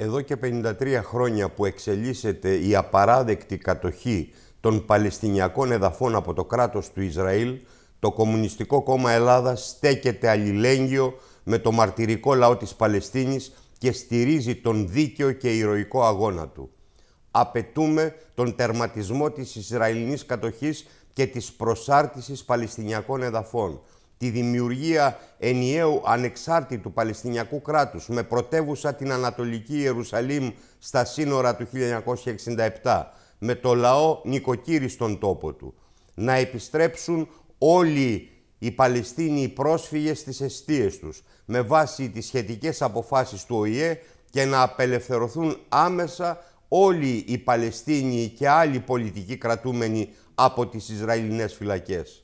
εδώ και 53 χρόνια που εξελίσσεται η απαράδεκτη κατοχή των Παλαιστινιακών εδαφών από το κράτος του Ισραήλ, το Κομμουνιστικό Κόμμα Ελλάδας στέκεται αλληλέγγυο με το μαρτυρικό λαό της Παλαιστίνης και στηρίζει τον δίκαιο και ηρωικό αγώνα του. Απαιτούμε τον τερματισμό της Ισραηλινής κατοχής και της προσάρτησης Παλαιστινιακών εδαφών, τη δημιουργία ενιαίου ανεξάρτητου Παλαιστινιακού κράτους με πρωτεύουσα την Ανατολική Ιερουσαλήμ στα σύνορα του 1967 με το λαό νοικοκύρη στον τόπο του. Να επιστρέψουν όλοι οι Παλαιστίνοι πρόσφυγες στις αιστείες τους με βάση τις σχετικές αποφάσεις του ΟΗΕ και να απελευθερωθούν άμεσα όλοι οι Παλαιστίνοι και άλλοι πολιτικοί κρατούμενοι από τις Ισραηλινές φυλακές.